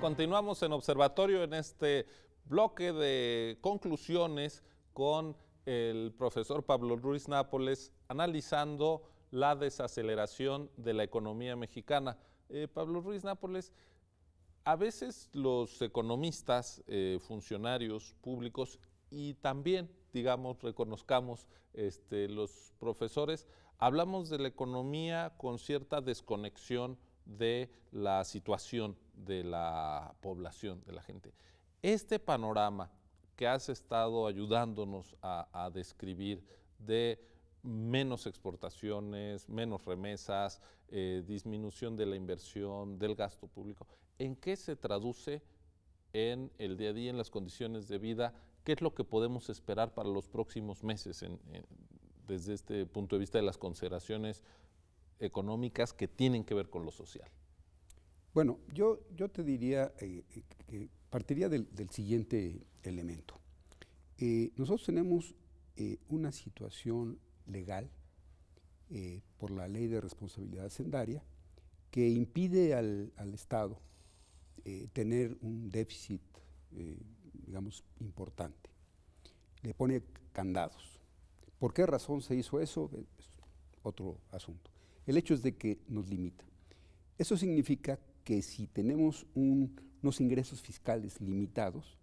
Continuamos en Observatorio en este bloque de conclusiones con el profesor Pablo Ruiz Nápoles analizando la desaceleración de la economía mexicana. Eh, Pablo Ruiz Nápoles, a veces los economistas, eh, funcionarios públicos y también, digamos, reconozcamos este, los profesores, hablamos de la economía con cierta desconexión de la situación de la población, de la gente. Este panorama que has estado ayudándonos a, describir de menos exportaciones, menos remesas, eh, disminución de la inversión, del gasto público, ¿en qué se traduce en el día a día, en las condiciones de vida? ¿Qué es lo que podemos esperar para los próximos meses desde este punto de vista de las consideraciones económicas que tienen que ver con lo social? Bueno, yo, yo te diría eh, que partiría del, siguiente elemento. Eh, nosotros tenemos eh, una situación legal por la ley de responsabilidad sendaria que impide al, al Estado tener un déficit, digamos, importante. Le pone candados. ¿Por qué razón se hizo eso? otro asunto. El hecho es de que nos limita. Eso significa que si tenemos unos ingresos fiscales limitados,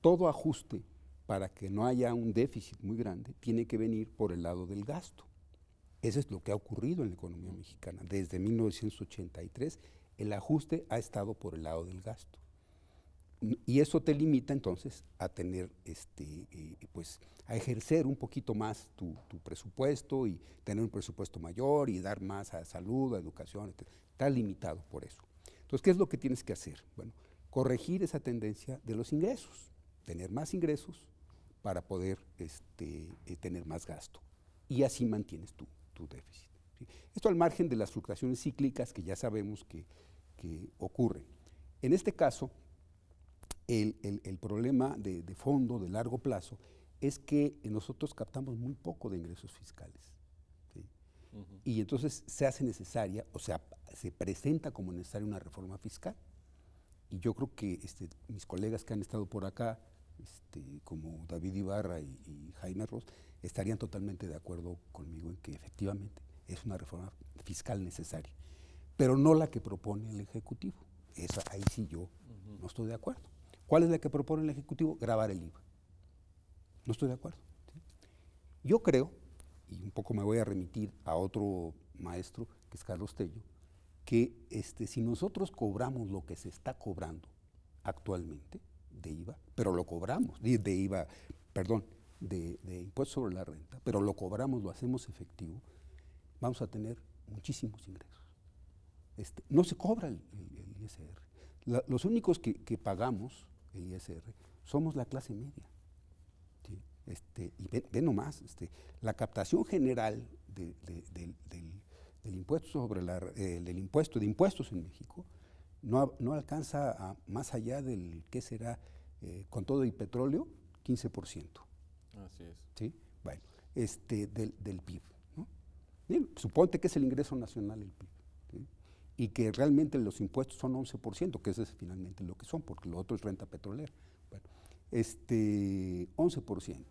todo ajuste para que no haya un déficit muy grande tiene que venir por el lado del gasto. Eso es lo que ha ocurrido en la economía mexicana. Desde 1983 el ajuste ha estado por el lado del gasto. Y eso te limita entonces a tener, este, eh, pues, a ejercer un poquito más tu, presupuesto y tener un presupuesto mayor y dar más a salud, a educación, etc. limitado por eso. Entonces, ¿qué es lo que tienes que hacer? Bueno, corregir esa tendencia de los ingresos, tener más ingresos para poder este, eh, tener más gasto. Y así mantienes tu, déficit. Esto al margen de las fluctuaciones cíclicas que ya sabemos que, que ocurren. En este caso, el, problema de, fondo, de largo plazo, es que nosotros captamos muy poco de ingresos fiscales. Y entonces se hace necesaria, o sea, se presenta como necesaria una reforma fiscal. Y yo creo que este, mis colegas que han estado por acá, este, como David Ibarra y, Jaime Ross, estarían totalmente de acuerdo conmigo en que efectivamente es una reforma fiscal necesaria, pero no la que propone el Ejecutivo. Esa, ahí sí yo no estoy de acuerdo. ¿Cuál es la que propone el Ejecutivo? Grabar el IVA. No estoy de acuerdo. Yo creo, y un poco me voy a remitir a otro maestro, que es Carlos Tello, que este, si nosotros cobramos lo que se está cobrando actualmente de IVA, pero lo cobramos, de, IVA, perdón, de, impuesto sobre la renta, pero lo cobramos, lo hacemos efectivo, vamos a tener muchísimos ingresos. Este, no se cobra el, ISR. los únicos que, pagamos el ISR, somos la clase media. Este, y ve, nomás, este, la captación general del, impuesto sobre la, eh, impuesto de impuestos en México no, alcanza más allá del que será eh, con todo el petróleo 15%. Así es. Bueno, este, del, del PIB. suponte que es el ingreso nacional el PIB y que realmente los impuestos son 11%, que eso es finalmente lo que son, porque lo otro es renta petrolera. Bueno, este, 11%.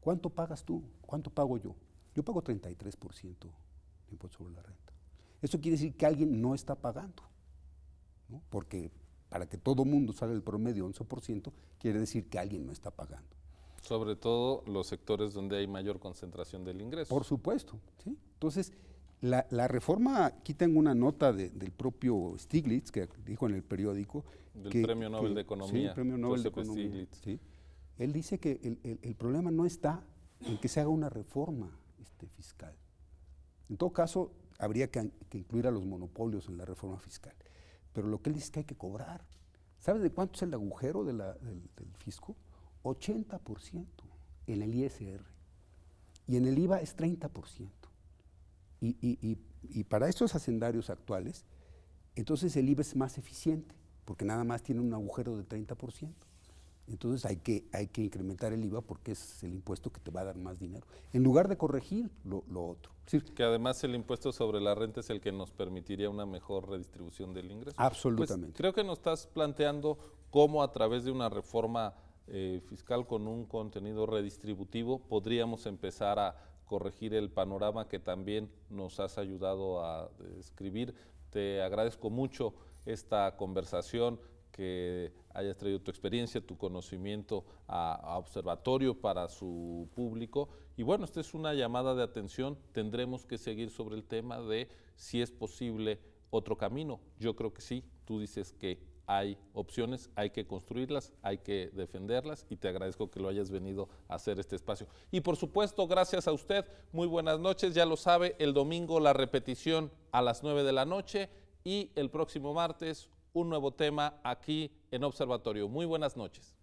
¿Cuánto pagas tú? ¿Cuánto pago yo? Yo pago 33% de impuestos sobre la renta. Eso quiere decir que alguien no está pagando, porque para que todo mundo salga el promedio 11%, quiere decir que alguien no está pagando. Sobre todo los sectores donde hay mayor concentración del ingreso. Por supuesto, ¿sí? Entonces, la, reforma, aquí tengo una nota del propio Stiglitz, que dijo en el periódico. Del Premio Nobel de Economía. Sí, el Premio Nobel de Economía. Él dice que el, problema no está en que se haga una reforma este, fiscal. En todo caso, habría que, incluir a los monopolios en la reforma fiscal. Pero lo que él dice es que hay que cobrar. ¿Sabes de cuánto es el agujero del, del fisco? 80% en el ISR. Y en el IVA es 30%. Y, y, y, para estos hacendarios actuales, entonces el IVA e es más eficiente, porque nada más tiene un agujero de 30%. Entonces hay que, hay que incrementar el IVA e porque es el impuesto que te va a dar más dinero, en lugar de corregir lo, otro. que además el impuesto sobre la renta es el que nos permitiría una mejor redistribución del ingreso. Pues, Absolutamente. creo que nos estás planteando cómo a través de una reforma eh, fiscal con un contenido redistributivo podríamos empezar a corregir el panorama que también nos has ayudado a escribir. Te agradezco mucho esta conversación, que hayas traído tu experiencia, tu conocimiento a, Observatorio para su público. Y bueno, esta es una llamada de atención. Tendremos que seguir sobre el tema de si es posible otro camino. Yo creo que sí. Tú dices que hay opciones, hay que construirlas, hay que defenderlas y te agradezco que lo hayas venido a hacer este espacio. Y por supuesto, gracias a usted, muy buenas noches, ya lo sabe, el domingo la repetición a las 9 de la noche y el próximo martes un nuevo tema aquí en Observatorio. Muy buenas noches.